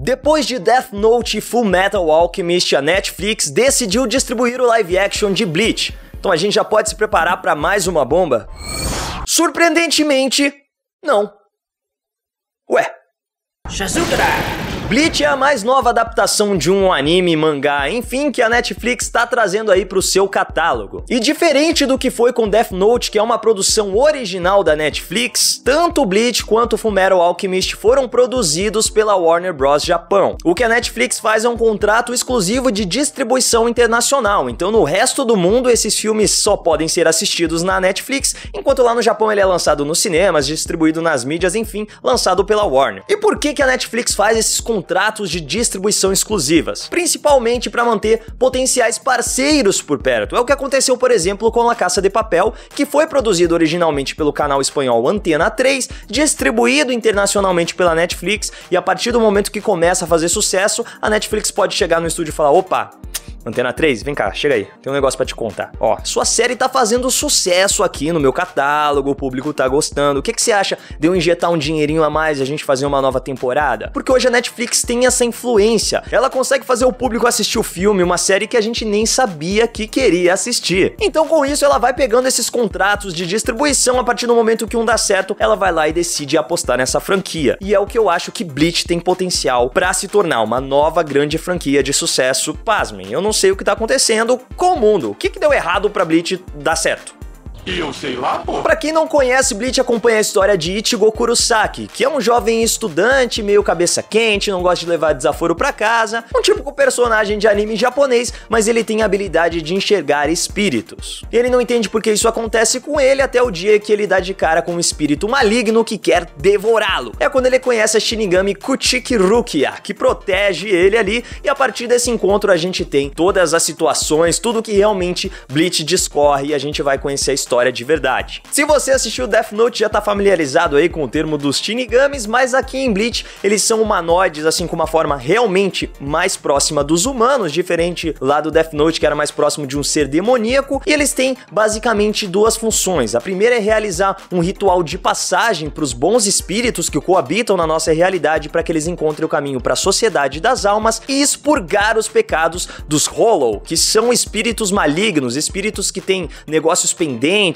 Depois de Death Note e Full Metal Alchemist, a Netflix decidiu distribuir o live action de Bleach. Então a gente já pode se preparar para mais uma bomba? Surpreendentemente, não. Ué. Shazukra! Bleach é a mais nova adaptação de um anime, mangá, enfim, que a Netflix está trazendo aí para o seu catálogo. E diferente do que foi com Death Note, que é uma produção original da Netflix, tanto Bleach quanto Fumero Alchemist foram produzidos pela Warner Bros. Japão. O que a Netflix faz é um contrato exclusivo de distribuição internacional, então no resto do mundo esses filmes só podem ser assistidos na Netflix, enquanto lá no Japão ele é lançado nos cinemas, distribuído nas mídias, enfim, lançado pela Warner. E por que, que a Netflix faz esses contratos? contratos de distribuição exclusivas, principalmente para manter potenciais parceiros por perto. É o que aconteceu, por exemplo, com La Caça de Papel, que foi produzido originalmente pelo canal espanhol Antena 3, distribuído internacionalmente pela Netflix, e a partir do momento que começa a fazer sucesso, a Netflix pode chegar no estúdio e falar: opa, Antena 3, vem cá, chega aí. Tem um negócio para te contar. Ó, sua série tá fazendo sucesso aqui no meu catálogo, o público tá gostando. O que, que você acha de eu injetar um dinheirinho a mais e a gente fazer uma nova temporada? Porque hoje a Netflix tem essa influência. Ela consegue fazer o público assistir o filme, uma série que a gente nem sabia que queria assistir. Então, com isso, ela vai pegando esses contratos de distribuição a partir do momento que um dá certo, ela vai lá e decide apostar nessa franquia. E é o que eu acho que Bleach tem potencial para se tornar uma nova grande franquia de sucesso. Pasmem, eu não sei o que tá acontecendo com o mundo. O que, que deu errado pra Bleach dar certo? E eu sei lá, pô. Pra quem não conhece, Bleach acompanha a história de Ichigo Kurosaki, que é um jovem estudante, meio cabeça quente, não gosta de levar desaforo pra casa, um típico tipo personagem de anime japonês, mas ele tem a habilidade de enxergar espíritos. Ele não entende por que isso acontece com ele até o dia que ele dá de cara com um espírito maligno que quer devorá-lo. É quando ele conhece a Shinigami Kuchiki Rukia, que protege ele ali, e a partir desse encontro a gente tem todas as situações, tudo que realmente Bleach discorre e a gente vai conhecer a história história de verdade. Se você assistiu Death Note, já tá familiarizado aí com o termo dos Shinigamis, mas aqui em Bleach eles são humanoides, assim, com uma forma realmente mais próxima dos humanos, diferente lá do Death Note, que era mais próximo de um ser demoníaco, e eles têm basicamente duas funções. A primeira é realizar um ritual de passagem para os bons espíritos que coabitam na nossa realidade para que eles encontrem o caminho para a sociedade das almas e expurgar os pecados dos Hollow, que são espíritos malignos, espíritos que têm negócios pendentes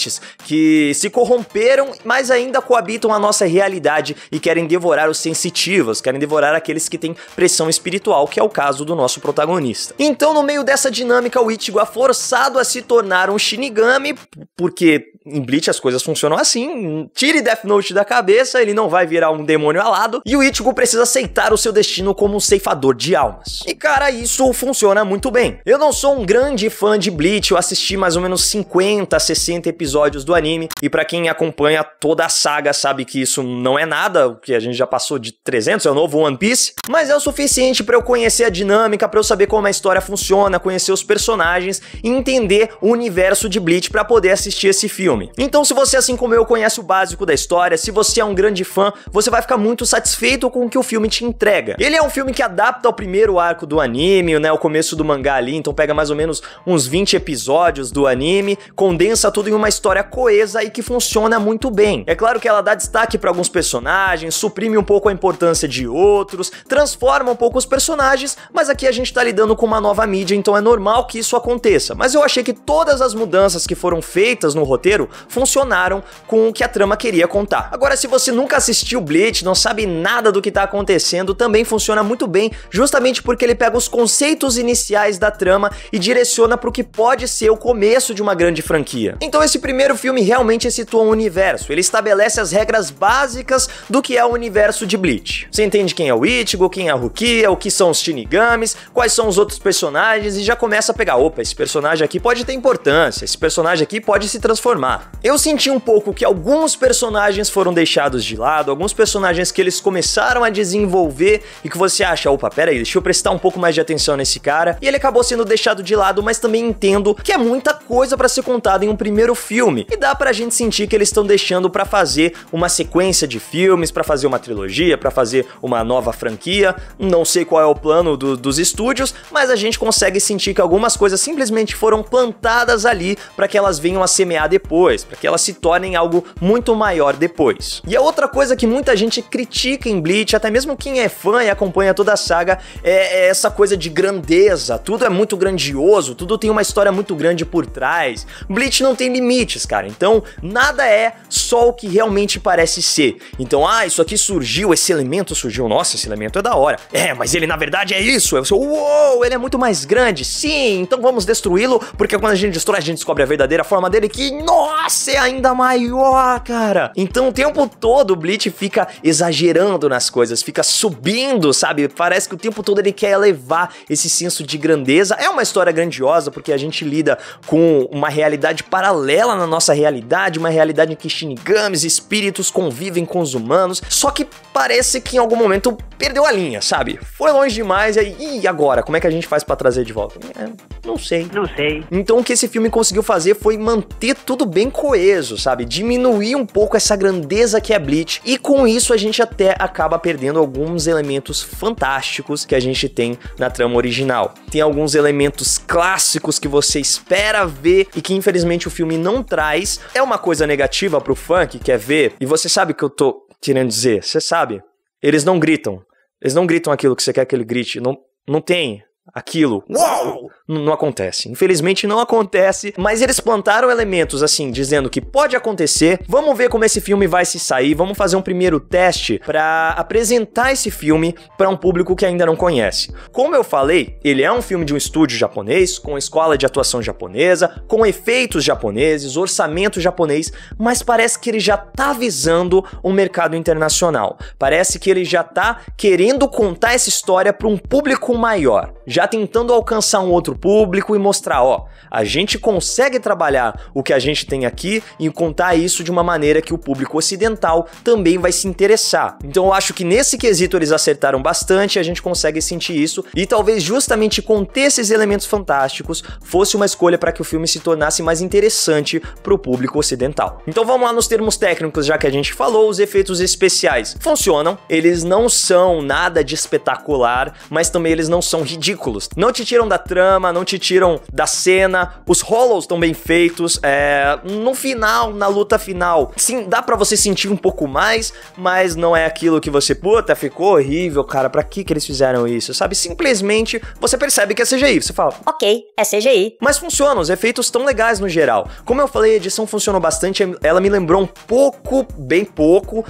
que se corromperam, mas ainda coabitam a nossa realidade e querem devorar os sensitivos, querem devorar aqueles que têm pressão espiritual, que é o caso do nosso protagonista. Então, no meio dessa dinâmica, o Ichigo é forçado a se tornar um Shinigami, porque em Bleach as coisas funcionam assim. Tire Death Note da cabeça, ele não vai virar um demônio alado, e o Ichigo precisa aceitar o seu destino como um ceifador de almas. E cara, isso funciona muito bem. Eu não sou um grande fã de Bleach, eu assisti mais ou menos 50, 60 episódios do anime. E para quem acompanha toda a saga sabe que isso não é nada, o que a gente já passou de 300, é o novo One Piece, mas é o suficiente para eu conhecer a dinâmica, para eu saber como a história funciona, conhecer os personagens e entender o universo de Bleach para poder assistir esse filme. Então, se você assim como eu conhece o básico da história, se você é um grande fã, você vai ficar muito satisfeito com o que o filme te entrega. Ele é um filme que adapta ao primeiro arco do anime, né, o começo do mangá ali, então pega mais ou menos uns 20 episódios do anime, condensa tudo em uma uma história coesa e que funciona muito bem. É claro que ela dá destaque para alguns personagens, suprime um pouco a importância de outros, transforma um pouco os personagens, mas aqui a gente tá lidando com uma nova mídia, então é normal que isso aconteça. Mas eu achei que todas as mudanças que foram feitas no roteiro funcionaram com o que a trama queria contar. Agora, se você nunca assistiu Bleach, não sabe nada do que tá acontecendo, também funciona muito bem, justamente porque ele pega os conceitos iniciais da trama e direciona para o que pode ser o começo de uma grande franquia. Então esse primeiro filme realmente situa um universo, ele estabelece as regras básicas do que é o universo de Bleach. Você entende quem é o Ichigo, quem é a Rukia, o que são os Shinigamis, quais são os outros personagens e já começa a pegar, opa, esse personagem aqui pode ter importância, esse personagem aqui pode se transformar. Eu senti um pouco que alguns personagens foram deixados de lado, alguns personagens que eles começaram a desenvolver e que você acha, opa, peraí, deixa eu prestar um pouco mais de atenção nesse cara, e ele acabou sendo deixado de lado, mas também entendo que é muita coisa para ser contada em um primeiro filme. E dá pra gente sentir que eles estão deixando para fazer uma sequência de filmes, para fazer uma trilogia, para fazer uma nova franquia. Não sei qual é o plano do, dos estúdios, mas a gente consegue sentir que algumas coisas simplesmente foram plantadas ali para que elas venham a semear depois, para que elas se tornem algo muito maior depois. E a outra coisa que muita gente critica em Bleach, até mesmo quem é fã e acompanha toda a saga, é, é essa coisa de grandeza. Tudo é muito grandioso, tudo tem uma história muito grande por trás. Bleach não tem limite limites, cara. Então, nada é só o que realmente parece ser. Então, ah, isso aqui surgiu, esse elemento surgiu. Nossa, esse elemento é da hora. É, mas ele na verdade é isso. É Eu sou, uou, ele é muito mais grande. Sim, então vamos destruí-lo, porque quando a gente destrói, a gente descobre a verdadeira forma dele, que, nossa, é ainda maior, cara. Então, o tempo todo o Bleach fica exagerando nas coisas, fica subindo, sabe? Parece que o tempo todo ele quer elevar esse senso de grandeza. É uma história grandiosa, porque a gente lida com uma realidade paralela ela na nossa realidade, uma realidade em que shinigamis, espíritos convivem com os humanos, só que parece que em algum momento perdeu a linha, sabe? Foi longe demais e aí, e agora? Como é que a gente faz para trazer de volta? É, não sei. Não sei. Então o que esse filme conseguiu fazer foi manter tudo bem coeso, sabe? Diminuir um pouco essa grandeza que é Bleach e com isso a gente até acaba perdendo alguns elementos fantásticos que a gente tem na trama original. Tem alguns elementos clássicos que você espera ver e que infelizmente o filme não não traz é uma coisa negativa pro funk, quer é ver? E você sabe o que eu tô querendo dizer, você sabe. Eles não gritam. Eles não gritam aquilo que você quer que ele grite. Não, não tem aquilo. Uau! Não acontece. Infelizmente não acontece, mas eles plantaram elementos assim, dizendo que pode acontecer. Vamos ver como esse filme vai se sair, vamos fazer um primeiro teste para apresentar esse filme para um público que ainda não conhece. Como eu falei, ele é um filme de um estúdio japonês, com escola de atuação japonesa, com efeitos japoneses, orçamento japonês, mas parece que ele já tá visando o um mercado internacional. Parece que ele já tá querendo contar essa história para um público maior já tentando alcançar um outro público e mostrar, ó, a gente consegue trabalhar o que a gente tem aqui e contar isso de uma maneira que o público ocidental também vai se interessar. Então eu acho que nesse quesito eles acertaram bastante, a gente consegue sentir isso e talvez justamente conter esses elementos fantásticos fosse uma escolha para que o filme se tornasse mais interessante para o público ocidental. Então vamos lá nos termos técnicos, já que a gente falou, os efeitos especiais funcionam, eles não são nada de espetacular, mas também eles não são ridículos não te tiram da trama, não te tiram da cena. Os hollows estão bem feitos. É... No final, na luta final, sim, dá para você sentir um pouco mais, mas não é aquilo que você, puta, ficou horrível, cara. Pra que que eles fizeram isso? Sabe? Simplesmente você percebe que é CGI. Você fala, ok, é CGI. Mas funciona, os efeitos estão legais no geral. Como eu falei, a edição funcionou bastante. É, ela me lembrou um pouco, bem pouco,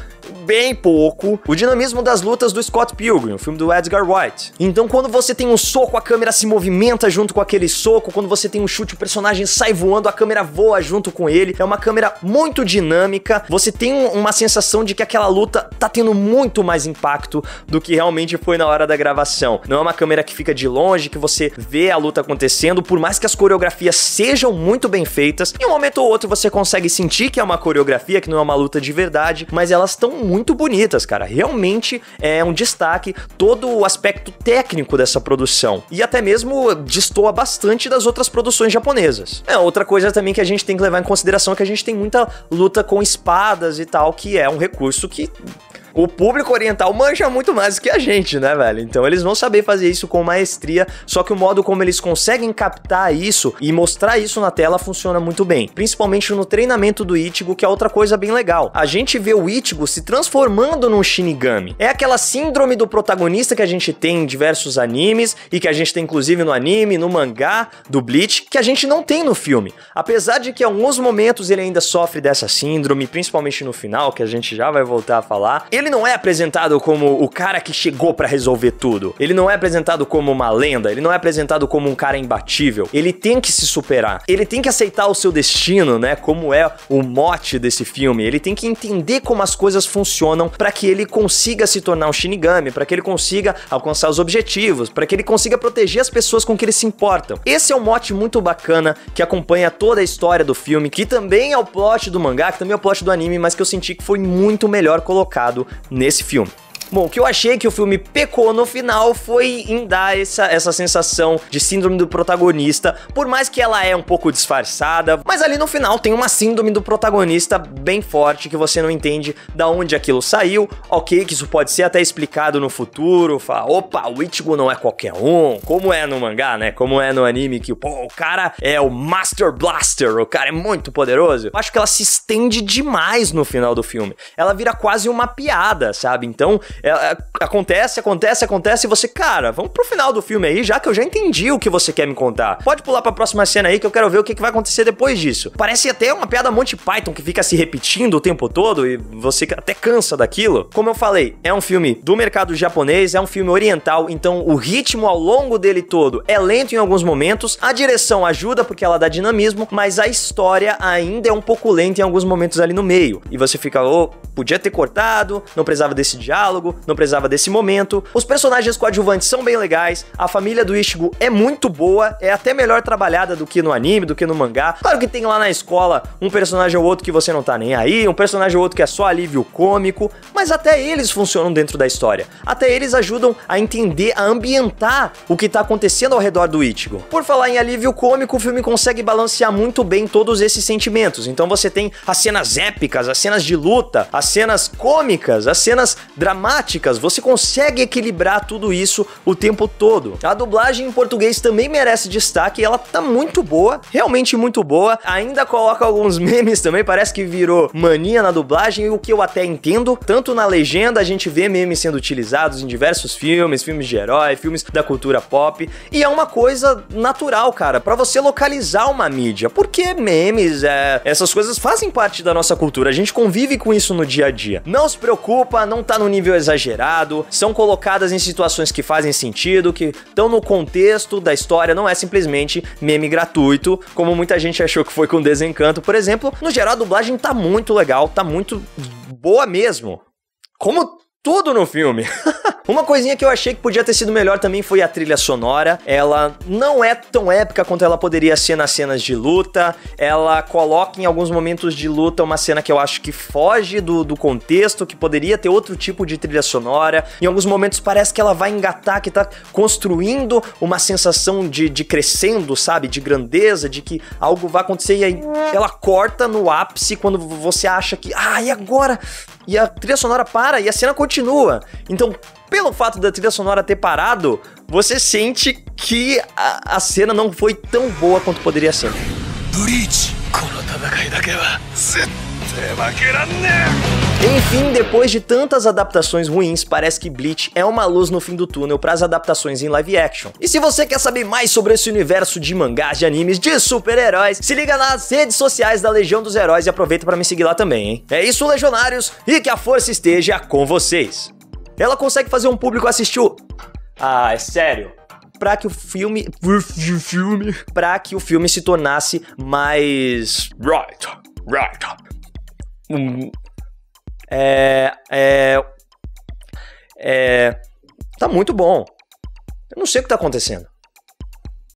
bem pouco, o dinamismo das lutas do Scott Pilgrim, o filme do Edgar Wright. Então, quando você tem um solo soco, a câmera se movimenta junto com aquele soco. Quando você tem um chute, o personagem sai voando, a câmera voa junto com ele. É uma câmera muito dinâmica. Você tem uma sensação de que aquela luta tá tendo muito mais impacto do que realmente foi na hora da gravação. Não é uma câmera que fica de longe, que você vê a luta acontecendo, por mais que as coreografias sejam muito bem feitas, em um momento ou outro você consegue sentir que é uma coreografia, que não é uma luta de verdade, mas elas estão muito bonitas, cara. Realmente é um destaque todo o aspecto técnico dessa produção produção. E até mesmo destoa bastante das outras produções japonesas. É, outra coisa também que a gente tem que levar em consideração é que a gente tem muita luta com espadas e tal, que é um recurso que o público oriental manja muito mais do que a gente, né, velho? Então eles vão saber fazer isso com maestria, só que o modo como eles conseguem captar isso e mostrar isso na tela funciona muito bem, principalmente no treinamento do Ichigo, que é outra coisa bem legal. A gente vê o Ichigo se transformando num Shinigami. É aquela síndrome do protagonista que a gente tem em diversos animes e que a gente tem inclusive no anime, no mangá do Bleach, que a gente não tem no filme. Apesar de que em alguns momentos ele ainda sofre dessa síndrome, principalmente no final, que a gente já vai voltar a falar, ele não é apresentado como o cara que chegou para resolver tudo. Ele não é apresentado como uma lenda, ele não é apresentado como um cara imbatível. Ele tem que se superar. Ele tem que aceitar o seu destino, né? Como é o mote desse filme. Ele tem que entender como as coisas funcionam para que ele consiga se tornar um Shinigami, para que ele consiga alcançar os objetivos, para que ele consiga proteger as pessoas com que ele se importa. Esse é um mote muito bacana que acompanha toda a história do filme, que também é o plot do mangá, que também é o plot do anime, mas que eu senti que foi muito melhor colocado nesse filme. Bom, o que eu achei é que o filme pecou no final foi em dar essa, essa sensação de síndrome do protagonista, por mais que ela é um pouco disfarçada, mas ali no final tem uma síndrome do protagonista bem forte que você não entende da onde aquilo saiu. Ok, que isso pode ser até explicado no futuro, fala, opa, o Ichigo não é qualquer um, como é no mangá, né? Como é no anime que pô, o cara é o Master Blaster, o cara é muito poderoso. Eu acho que ela se estende demais no final do filme. Ela vira quase uma piada, sabe? Então, ela, é, é, acontece, acontece, acontece, e você, cara, vamos pro final do filme aí, já que eu já entendi o que você quer me contar. Pode pular pra próxima cena aí que eu quero ver o que, que vai acontecer depois disso. Parece até uma piada Monty Python que fica se repetindo o tempo todo e você até cansa daquilo. Como eu falei, é um filme do mercado japonês, é um filme oriental, então o ritmo ao longo dele todo é lento em alguns momentos, a direção ajuda porque ela dá dinamismo, mas a história ainda é um pouco lenta em alguns momentos ali no meio. E você fica, ô, oh, podia ter cortado, não precisava desse diálogo, não precisava desse momento. Os personagens coadjuvantes são bem legais, a família do Ichigo é muito boa, é até melhor trabalhada do que no anime, do que no mangá. Claro que tem lá na escola um personagem ou outro que você não tá nem aí, um personagem ou outro que é só alívio cômico, mas até eles funcionam dentro da história. Até eles ajudam a entender, a ambientar o que tá acontecendo ao redor do Ichigo. Por falar em alívio cômico, o filme consegue balancear muito bem todos esses sentimentos. Então você tem as cenas épicas, as cenas de luta, as cenas cômicas, as cenas dramáticas você consegue equilibrar tudo isso o tempo todo. A dublagem em português também merece destaque, ela tá muito boa, realmente muito boa. Ainda coloca alguns memes também, parece que virou mania na dublagem, o que eu até entendo. Tanto na legenda a gente vê memes sendo utilizados em diversos filmes, filmes de herói, filmes da cultura pop, e é uma coisa natural, cara, para você localizar uma mídia. Porque memes, é, essas coisas fazem parte da nossa cultura, a gente convive com isso no dia a dia. Não se preocupa, não tá no nível exagerado exagerado, são colocadas em situações que fazem sentido, que estão no contexto da história, não é simplesmente meme gratuito, como muita gente achou que foi com Desencanto, por exemplo. No geral, a dublagem tá muito legal, tá muito boa mesmo. Como tudo no filme. Uma coisinha que eu achei que podia ter sido melhor também foi a trilha sonora. Ela não é tão épica quanto ela poderia ser nas cenas de luta. Ela coloca em alguns momentos de luta uma cena que eu acho que foge do, do contexto, que poderia ter outro tipo de trilha sonora. Em alguns momentos parece que ela vai engatar, que tá construindo uma sensação de, de crescendo, sabe? De grandeza, de que algo vai acontecer e aí ela corta no ápice quando você acha que, ah, e agora? e a trilha sonora para e a cena continua. Então, pelo fato da trilha sonora ter parado, você sente que a, a cena não foi tão boa quanto poderia ser. Bleach! Enfim, depois de tantas adaptações ruins, parece que Bleach é uma luz no fim do túnel para as adaptações em live action. E se você quer saber mais sobre esse universo de mangás, de animes, de super-heróis, se liga nas redes sociais da Legião dos Heróis e aproveita para me seguir lá também, hein? É isso, Legionários, e que a força esteja com vocês. Ela consegue fazer um público assistir o... Ah, é sério? para que o filme, filme, para que o filme se tornasse mais right, right, é, é, é, tá muito bom. Eu não sei o que tá acontecendo.